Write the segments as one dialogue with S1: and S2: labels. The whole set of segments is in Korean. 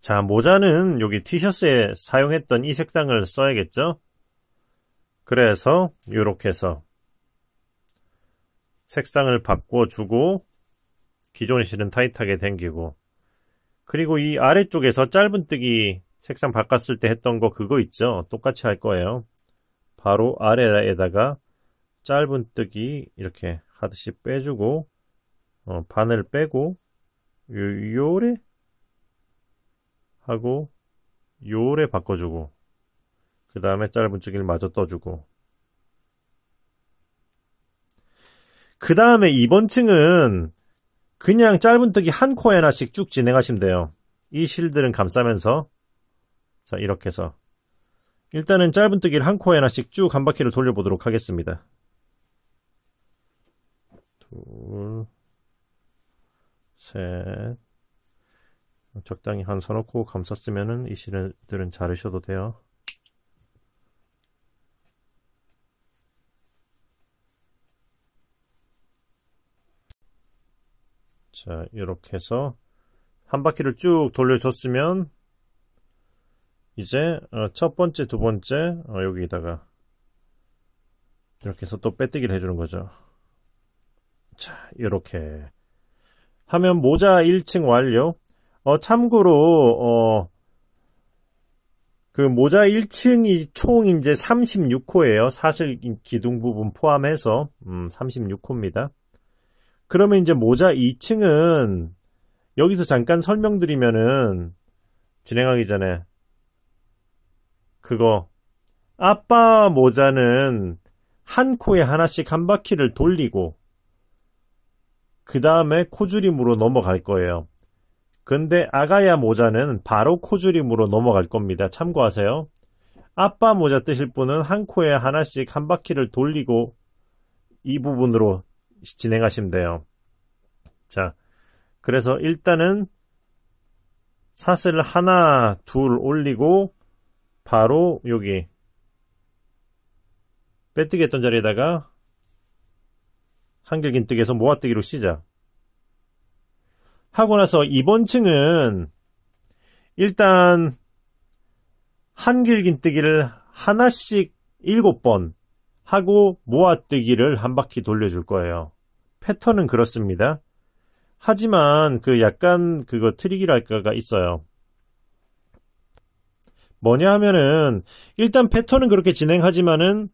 S1: 자, 모자는 여기 티셔츠에 사용했던 이 색상을 써야겠죠? 그래서 이렇게 해서 색상을 바꿔주고 기존의 실은 타이트하게 당기고 그리고 이 아래쪽에서 짧은뜨기 색상 바꿨을 때 했던 거 그거 있죠? 똑같이 할 거예요. 바로 아래에다가 짧은뜨기 이렇게 하듯이 빼주고 어, 바늘 빼고 요, 요래 하고 요래 바꿔주고 그 다음에 짧은 줄기를 마저 떠주고 그 다음에 이번 층은 그냥 짧은 뜨기 한 코에 하나씩 쭉 진행하시면 돼요. 이 실들은 감싸면서 자 이렇게 해서 일단은 짧은 뜨기를 한 코에 하나씩 쭉 한 바퀴를 돌려보도록 하겠습니다. 둘, 셋, 적당히 한서너코 감쌌으면은 이 실들은 자르셔도 돼요. 자, 이렇게 해서 한 바퀴를 쭉 돌려줬으면 이제 어, 첫 번째, 두 번째 어, 여기다가 이렇게 해서 또 빼뜨기를 해주는 거죠. 자, 이렇게 하면 모자 1층 완료. 어, 참고로, 어, 그 모자 1층이 총 이제 36호예요. 사실 기둥 부분 포함해서, 음, 36호입니다. 그러면 이제 모자 2층은, 여기서 잠깐 설명드리면은, 진행하기 전에, 그거, 아빠 모자는 한 코에 하나씩 한 바퀴를 돌리고, 그 다음에 코줄임으로 넘어갈 거예요. 근데 아가야 모자는 바로 코줄임으로 넘어갈 겁니다. 참고하세요. 아빠 모자 뜨실 분은 한 코에 하나씩 한 바퀴를 돌리고 이 부분으로 진행하시면 돼요. 자, 그래서 일단은 사슬 하나, 둘 올리고 바로 여기 빼뜨기 했던 자리에다가 한길긴뜨기에서 모아뜨기로 시작. 하고 나서 이번 층은 일단 한길긴뜨기를 하나씩 일곱 번 하고 모아뜨기를 한 바퀴 돌려줄 거예요. 패턴은 그렇습니다. 하지만 그 약간 그거 트릭이랄까가 있어요. 뭐냐 하면은 일단 패턴은 그렇게 진행하지만은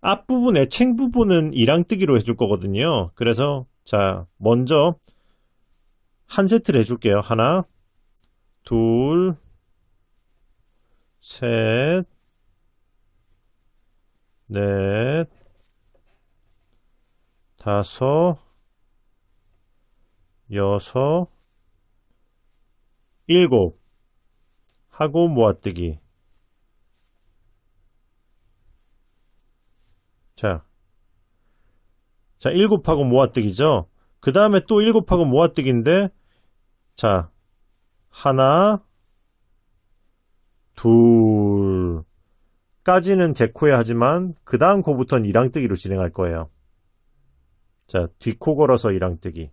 S1: 앞부분에챙 부분은 이랑뜨기로 해줄 거거든요. 그래서 자 먼저 한 세트를 해줄게요. 하나, 둘, 셋, 넷, 다섯, 여섯, 일곱 하고 모아뜨기 자, 자 일곱하고 모아뜨기죠. 그 다음에 또 일곱하고 모아뜨기인데 자, 하나, 둘까지는 제코에 하지만 그 다음 코부터는 이랑뜨기로 진행할 거예요. 자, 뒷코 걸어서 이랑뜨기.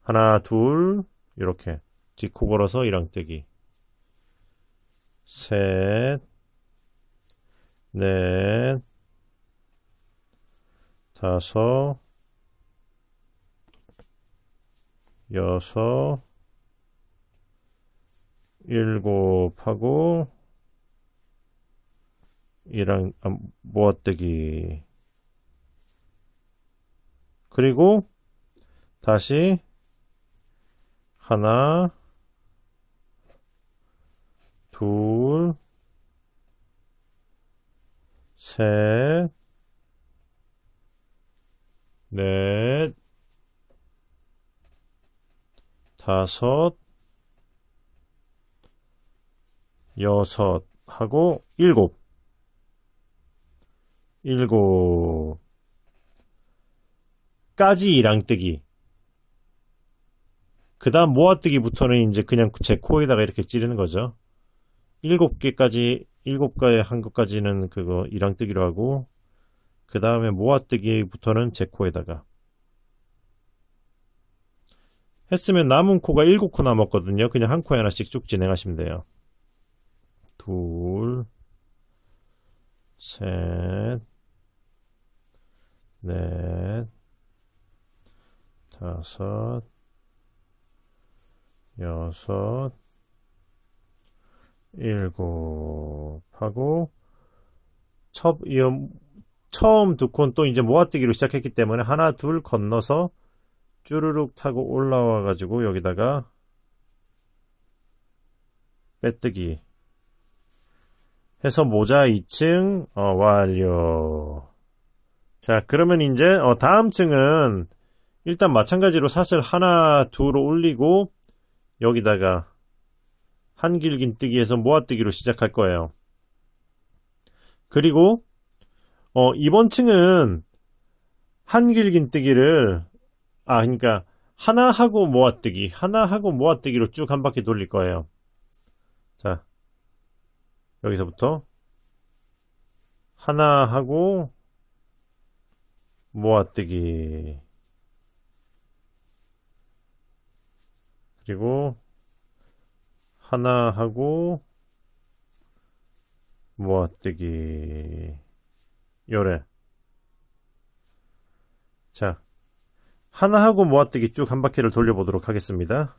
S1: 하나, 둘, 이렇게 뒤코 걸어서 이랑뜨기. 셋, 넷, 다섯, 여섯, 일곱하고 이랑 아, 모아뜨기 그리고 다시 하나 둘 셋, 넷, 다섯, 여섯 하고 일곱 일곱 까지 이랑뜨기 그 다음 모아뜨기부터는 이제 그냥 제 코에다가 이렇게 찌르는 거죠 일곱 개까지 일곱 개한 것까지는 그거 이랑뜨기로 하고 그 다음에 모아뜨기부터는 제 코에다가 했으면 남은 코가 7코 남았거든요. 그냥 한 코에 하나씩 쭉 진행하시면 돼요. 둘, 셋, 넷, 다섯, 여섯, 일곱 하고 첫, 처음 두 코는 또 이제 모아뜨기로 시작했기 때문에 하나 둘 건너서 쭈르륵 타고 올라와 가지고 여기다가 빼뜨기 해서 모자 2층 어, 완료 자 그러면 이제 어, 다음 층은 일단 마찬가지로 사슬 하나 둘로 올리고 여기다가 한길긴 뜨기에서 모아뜨기로 시작할 거예요 그리고 어, 이번 층은 한길긴 뜨기를 아 그러니까 하나하고 모아뜨기 하나하고 모아뜨기로 쭉 한 바퀴 돌릴 거예요 자 여기서부터 하나하고 모아뜨기 그리고 하나하고 모아뜨기 요래 자 하나하고 모아뜨기 쭉 한 바퀴를 돌려보도록 하겠습니다.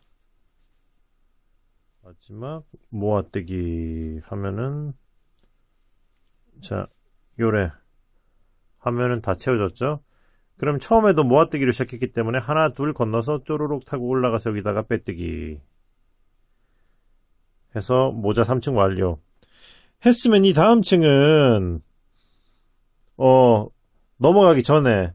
S1: 마지막 모아뜨기 하면은 자 요래 하면은 다 채워졌죠. 그럼 처음에도 모아뜨기를 시작했기 때문에 하나 둘 건너서 쪼르륵 타고 올라가서 여기다가 빼뜨기 해서 모자 3층 완료 했으면 이 다음 층은 어 넘어가기 전에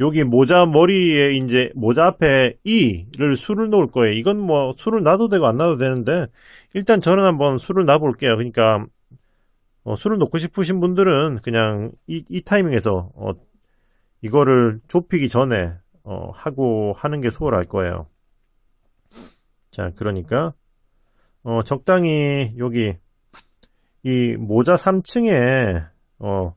S1: 여기 모자 머리에 이제 모자 앞에 이를 수를 놓을 거예요. 이건 뭐 수를 놔도 되고 안 놔도 되는데 일단 저는 한번 수를 놔볼게요. 그러니까 어, 수를 놓고 싶으신 분들은 그냥 이, 이 타이밍에서 어, 이거를 좁히기 전에 어, 하고 하는 게 수월할 거예요. 자, 그러니까 어, 적당히 여기 이 모자 3층에 어,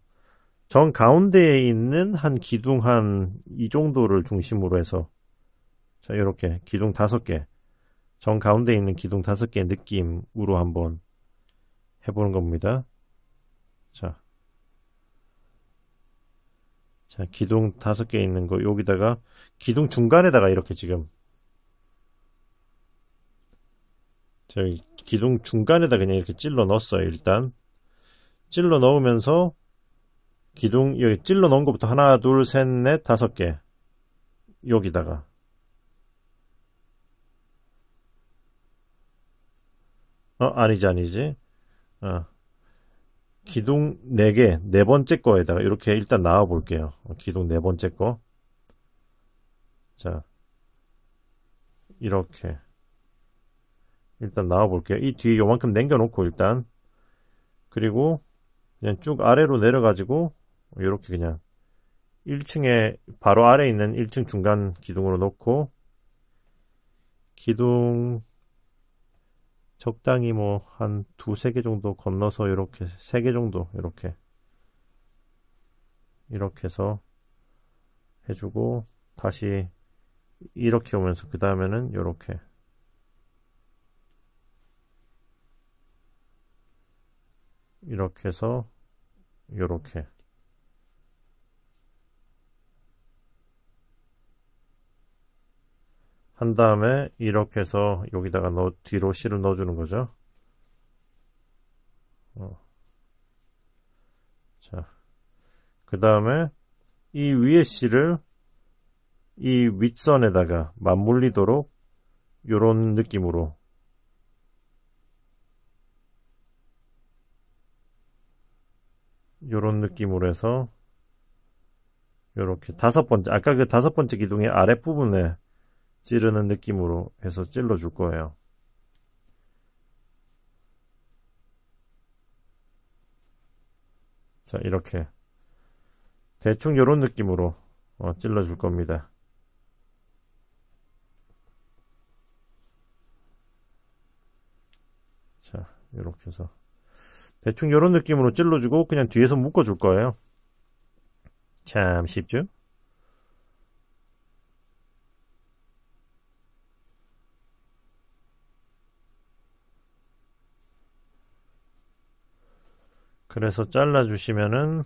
S1: 정 가운데에 있는 한 기둥 한 이 정도를 중심으로 해서 자 이렇게 기둥 다섯 개정 가운데 에 있는 기둥 다섯 개 느낌으로 한번 해보는 겁니다. 자, 자 기둥 다섯 개 있는 거 여기다가 기둥 중간에다가 이렇게 지금 저기 기둥 중간에다 그냥 이렇게 찔러 넣었어요 일단 찔러 넣으면서 기둥 여기 찔러 넣은 것부터 하나 둘 셋 넷 다섯 개 여기다가 어 아니지 아니지 어 기둥 네개네 네 번째 거에다가 이렇게 일단 나와 볼게요 어, 기둥 네 번째 거 자 이렇게 일단 나와 볼게요 이 뒤에 요만큼 남겨 놓고 일단 그리고 그냥 쭉 아래로 내려 가지고 이렇게 그냥 1층에 바로 아래 있는 1층 중간 기둥으로 놓고 기둥 적당히 뭐 한 두 세 개 정도 건너서 이렇게 세 개 정도 이렇게 이렇게 해서 해주고 다시 이렇게 오면서 그 다음에는 이렇게 이렇게 해서 이렇게 한 다음에 이렇게 해서 여기다가 넣, 뒤로 실을 넣어주는 거죠. 어. 자, 그 다음에 이 위에 실을 이 윗선에다가 맞물리도록 요런 느낌으로 요런 느낌으로 해서 이렇게 다섯 번째 아까 그 다섯 번째 기둥의 아랫부분에 찌르는 느낌으로 해서 찔러 줄 거예요. 자, 이렇게 대충 이런 느낌으로 어, 찔러 줄 겁니다. 자, 이렇게 해서 대충 이런 느낌으로 찔러주고 그냥 뒤에서 묶어 줄 거예요. 참 쉽죠? 그래서 잘라주시면은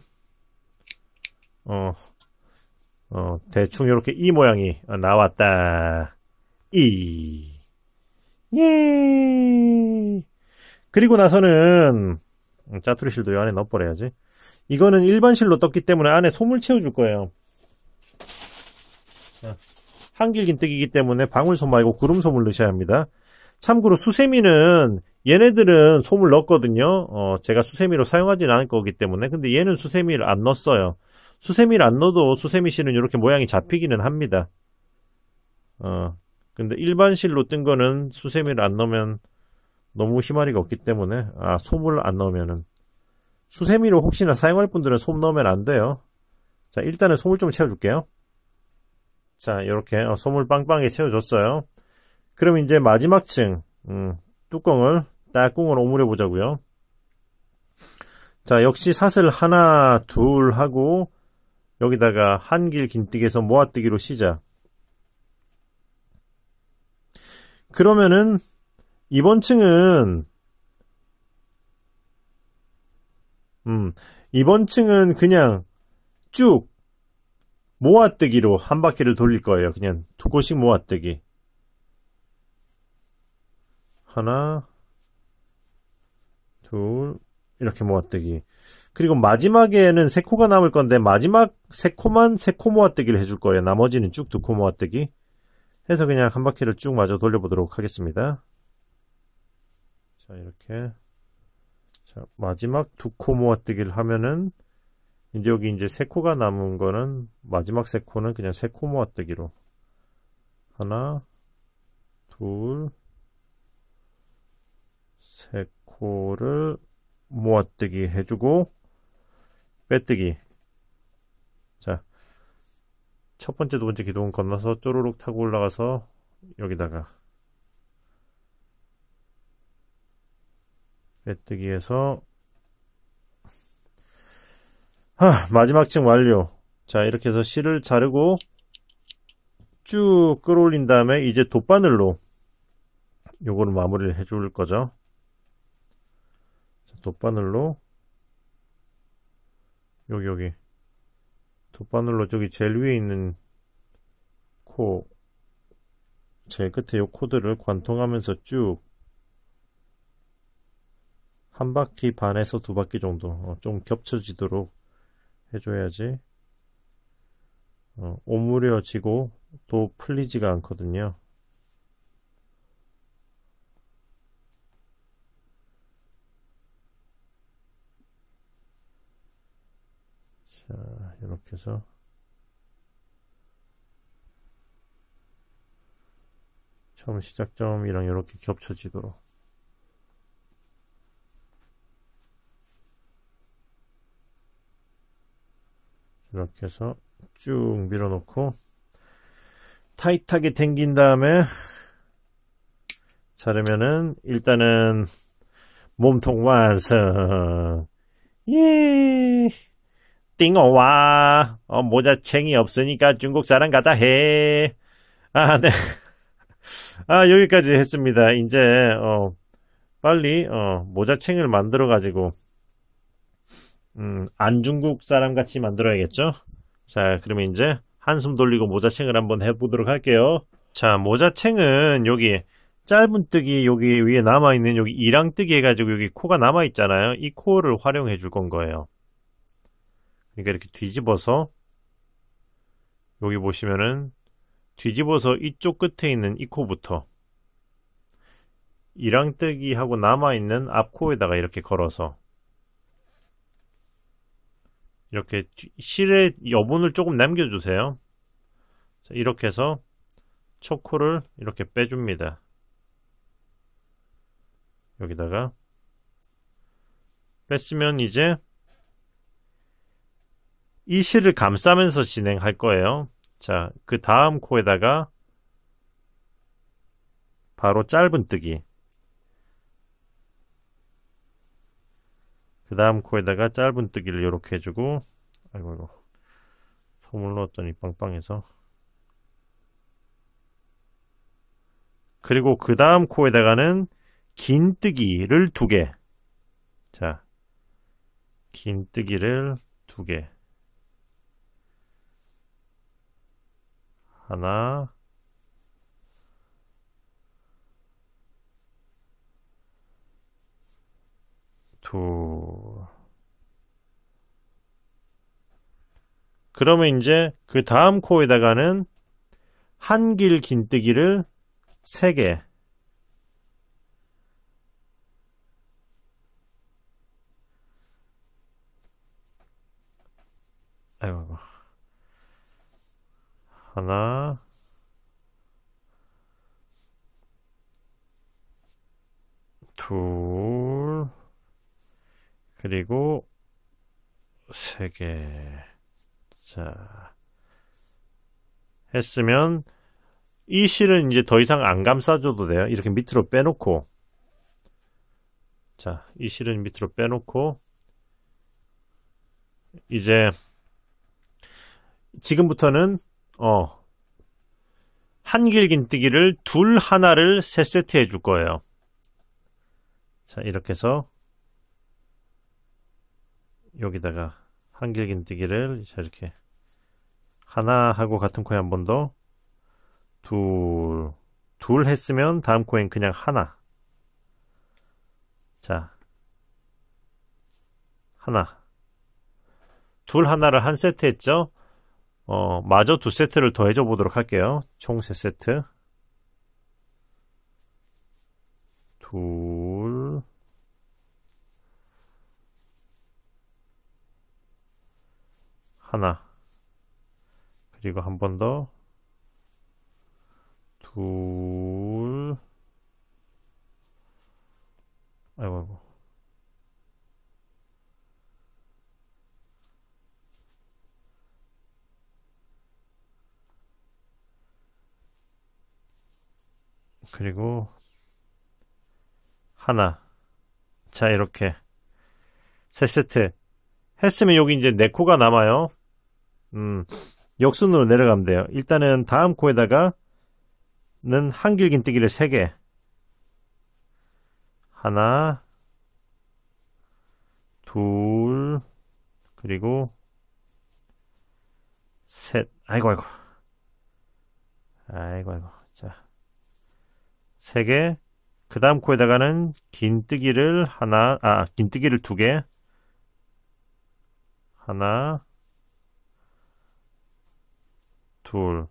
S1: 어, 어 대충 이렇게 이 모양이 나왔다. 이. 예. 그리고 나서는 음, 짜투리 실도 이 안에 넣어버려야지. 이거는 일반 실로 떴기 때문에 안에 솜을 채워줄 거예요. 한길긴 뜨기이기 때문에 방울솜 말고 구름솜을 넣으셔야 합니다. 참고로 수세미는 얘네들은 솜을 넣었거든요. 어, 제가 수세미로 사용하진 않을 거기 때문에. 근데 얘는 수세미를 안 넣었어요. 수세미를 안 넣어도 수세미 실은 이렇게 모양이 잡히기는 합니다. 어, 근데 일반 실로 뜬 거는 수세미를 안 넣으면 너무 희마리가 없기 때문에, 아, 솜을 안 넣으면은. 수세미로 혹시나 사용할 분들은 솜 넣으면 안 돼요. 자, 일단은 솜을 좀 채워줄게요. 자, 이렇게 어, 솜을 빵빵히 채워줬어요. 그럼 이제 마지막 층 음, 뚜껑을 딱꿍으로 오므려 보자고요 자 역시 사슬 하나 둘 하고 여기다가 한길 긴뜨기에서 모아뜨기로 시작 그러면은 이번 층은 음, 이번 층은 그냥 쭉 모아뜨기로 한 바퀴를 돌릴 거예요. 그냥 두 곳씩 모아뜨기. 하나, 둘, 이렇게 모아뜨기. 그리고 마지막에는 세 코가 남을 건데 마지막 세 코만 세 코 모아뜨기를 해줄 거예요. 나머지는 쭉 두 코 모아뜨기. 해서 그냥 한 바퀴를 쭉 마저 돌려보도록 하겠습니다. 자, 이렇게. 자, 마지막 두 코 모아뜨기를 하면은 이제 여기 이제 세 코가 남은 거는 마지막 세 코는 그냥 세 코 모아뜨기로 하나, 둘, 세 코를 모아뜨기 해주고 빼뜨기 자첫 번째 두 번째 기둥 건너서 쪼르륵 타고 올라가서 여기다가 빼뜨기해서 하, 마지막 층 완료 자 이렇게 해서 실을 자르고 쭉 끌어올린 다음에 이제 돗바늘로 요거는 마무리를 해줄 거죠 돗바늘로 여기 여기 돗바늘로 저기 젤 위에 있는 코 제일 끝에 요 코드를 관통하면서 쭉 한 바퀴 반에서 두 바퀴 정도 어, 좀 겹쳐지도록 해줘야지 어, 오므려지고 또 풀리지가 않거든요 자, 이렇게 해서 처음 시작점이랑 이렇게 겹쳐지도록 이렇게 해서 쭉 밀어놓고 타이트하게 당긴 다음에 자르면은 일단은 몸통 완성 예 띵어와 어, 모자챙이 없으니까 중국 사람 같다 해. 아, 네. 아, 여기까지 했습니다. 이제 어 빨리 어모자챙을 만들어 가지고 음, 안 중국 사람 같이 만들어야겠죠? 자, 그러면 이제 한숨 돌리고 모자챙을 한번 해 보도록 할게요. 자, 모자챙은 여기 짧은뜨기 여기 위에 남아있는 여기 이랑뜨기 해가지고 여기 코가 남아있잖아요. 이 코를 활용해 줄 건 거예요. 그러니까 이렇게 뒤집어서 여기 보시면은 뒤집어서 이쪽 끝에 있는 이 코부터 이랑뜨기 하고 남아있는 앞코에다가 이렇게 걸어서 이렇게 실의 여분을 조금 남겨주세요 자, 이렇게 해서 초코를 이렇게 빼줍니다 여기다가 뺐으면 이제 이 실을 감싸면서 진행할 거예요. 자, 그 다음 코에다가 바로 짧은뜨기. 그 다음 코에다가 짧은뜨기를 이렇게 해주고 아이고 아이고 소물 넣었더니 빵빵해서 그리고 그 다음 코에다가는 긴뜨기를 두개 자, 긴뜨기를 두개 하나 두 그러면 이제 그 다음 코에다가는 한길 긴뜨기를 3개 아이고 하나 둘 그리고 세 개 자 했으면 이 실은 이제 더 이상 안 감싸줘도 돼요 이렇게 밑으로 빼놓고 자이 실은 밑으로 빼놓고 이제 지금부터는 어. 한길긴뜨기를 둘 하나를 세 세트 해 줄 거예요. 자, 이렇게 해서 여기다가 한길긴뜨기를 이렇게 하나하고 같은 코에 한 번 더, 둘, 둘 했으면 다음 코엔 그냥 하나. 자, 하나. 둘 하나를 한 세트 했죠? 어, 마저 두 세트를 더해줘 보도록 할게요. 총 세 세트. 둘, 하나. 그리고 한 번 더. 둘, 아이고, 아이고. 그리고 하나 자 이렇게 세 세트 했으면 여기 이제 네 코가 남아요 음 역순으로 내려가면 돼요 일단은 다음 코에다가는 한길긴뜨기를 세 개 하나 둘 그리고 셋 아이고 아이고 아이고 아이고 자세 개, 그 다음 코에다가는 긴뜨기를 하나, 아, 긴뜨기를 두 개, 하나, 둘,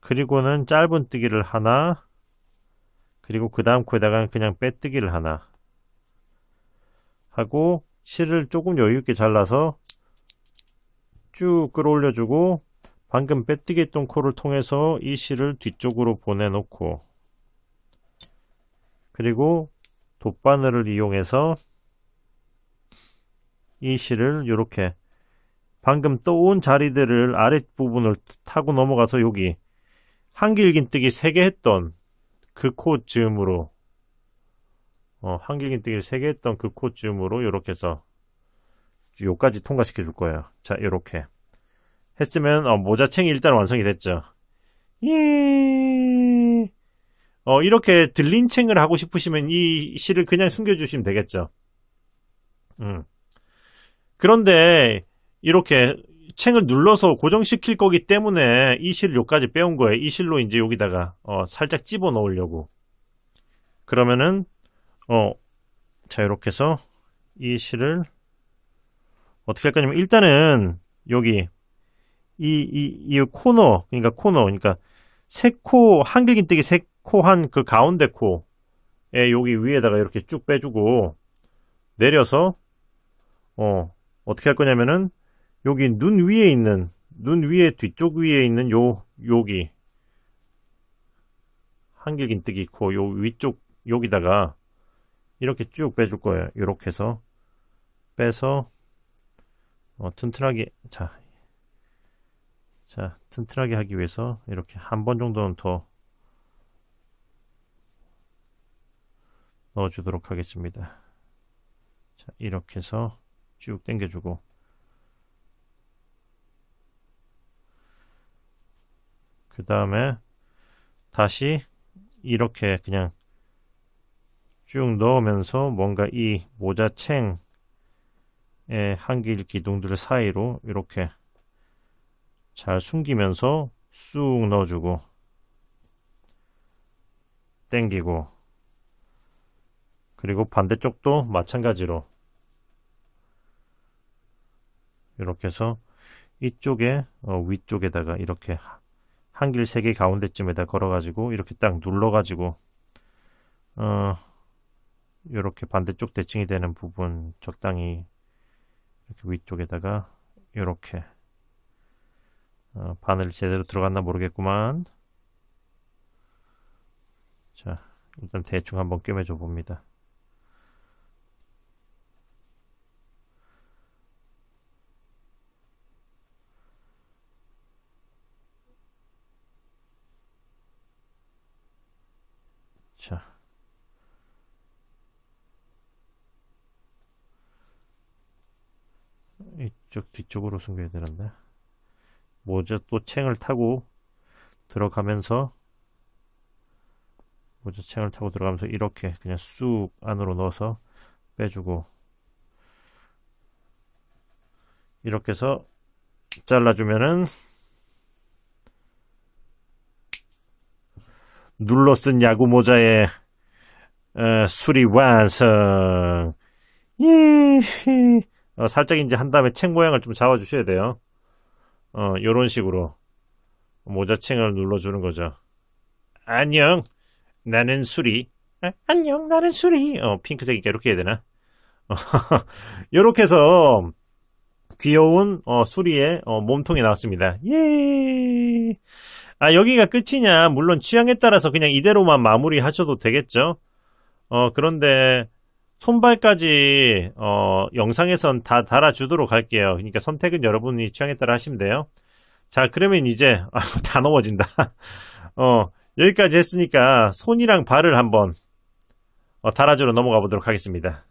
S1: 그리고는 짧은 뜨기를 하나, 그리고 그 다음 코에다가는 그냥 빼뜨기를 하나 하고 실을 조금 여유있게 잘라서 쭉 끌어올려주고 방금 빼뜨기 했던 코를 통해서 이 실을 뒤쪽으로 보내놓고 그리고 돗바늘을 이용해서 이 실을 이렇게 방금 떠온 자리들을 아랫부분을 타고 넘어가서 여기 한길긴뜨기 3개 했던 그코즈음으로 어, 한길긴뜨기 3개 했던 그코즈음으로 이렇게 해서 요까지 통과시켜 줄 거예요 자요렇게 했으면 어, 모자챙이 일단 완성이 됐죠 예 어, 이렇게 들린챙을 하고 싶으시면 이 시를 그냥 숨겨주시면 되겠죠. 음. 그런데 이렇게 챙을 눌러서 고정시킬 거기 때문에 이 실을 여기까지 빼온 거예요. 이 실로 이제 여기다가 어, 살짝 집어 넣으려고. 그러면은 어, 자 이렇게 해서 이 실을 어떻게 할 거냐면 일단은 여기 이이이 코너 그러니까 코너 그러니까 세 코 한길긴 뜨기 세 코한그 가운데 코에 여기 위에다가 이렇게 쭉 빼주고 내려서 어 어떻게 할 거냐면은 여기 눈 위에 있는 눈 위에 뒤쪽 위에 있는 요 여기 한길긴뜨기 코 요 위쪽 여기다가 이렇게 쭉 빼줄 거예요. 이렇게 해서 빼서 어, 튼튼하게 자, 자 튼튼하게 하기 위해서 이렇게 한 번 정도는 더 넣어주도록 하겠습니다. 자, 이렇게 해서 쭉 당겨주고 그 다음에 다시 이렇게 그냥 쭉 넣으면서 뭔가 이 모자챙의 한길 기둥들 사이로 이렇게 잘 숨기면서 쑥 넣어주고 땡기고 그리고 반대쪽도 마찬가지로 이렇게 해서 이쪽에 어, 위쪽에다가 이렇게 한길 세 개 가운데쯤에다 걸어가지고 이렇게 딱 눌러가지고 어, 이렇게 반대쪽 대칭이 되는 부분 적당히 이렇게 위쪽에다가 이렇게 어, 바늘 제대로 들어갔나 모르겠구만 자 일단 대충 한번 꿰매줘 봅니다 쪽 뒤쪽으로 숨겨야 되는데 모자 또 챙을 타고 들어가면서 모자 챙을 타고 들어가면서 이렇게 그냥 쑥 안으로 넣어서 빼주고 이렇게 해서 잘라주면은 눌러 쓴 야구 모자에 어, 수리 완성. 예. 어, 살짝 이제 한 다음에 챙 모양을 좀 잡아주셔야 돼요. 어, 요런 식으로 모자챙을 눌러주는 거죠. 안녕, 나는 수리. 아, 안녕, 나는 수리. 어, 핑크색이니까 이렇게 해야 되나? 어, 요렇게 해서 귀여운 어, 수리의 어, 몸통이 나왔습니다. 예! 아, 여기가 끝이냐? 물론 취향에 따라서 그냥 이대로만 마무리하셔도 되겠죠? 어, 그런데 손발까지 어, 영상에선 다 달아주도록 할게요. 그러니까 선택은 여러분이 취향에 따라 하시면 돼요. 자 그러면 이제 아, 다 넘어진다. 어, 여기까지 했으니까 손이랑 발을 한번 어, 달아주러 넘어가 보도록 하겠습니다.